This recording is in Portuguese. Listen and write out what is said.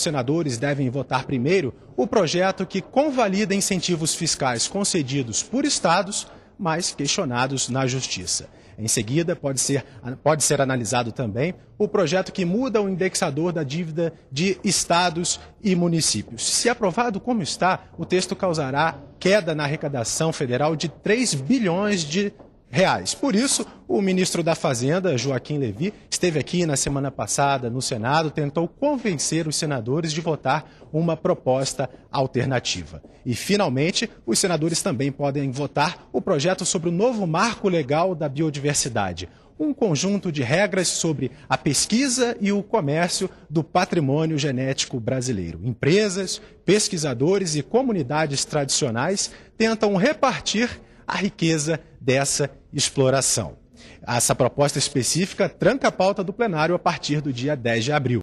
os senadores devem votar primeiro o projeto que convalida incentivos fiscais concedidos por estados, mas questionados na Justiça. Em seguida, pode ser, pode ser analisado também o projeto que muda o indexador da dívida de estados e municípios. Se aprovado como está, o texto causará queda na arrecadação federal de 3 bilhões de reais. Por isso, o ministro da Fazenda, Joaquim Levi, esteve aqui na semana passada no Senado, tentou convencer os senadores de votar uma proposta alternativa. E, finalmente, os senadores também podem votar o projeto sobre o novo marco legal da biodiversidade. Um conjunto de regras sobre a pesquisa e o comércio do patrimônio genético brasileiro. Empresas, pesquisadores e comunidades tradicionais tentam repartir a riqueza dessa exploração. Essa proposta específica tranca a pauta do plenário a partir do dia 10 de abril.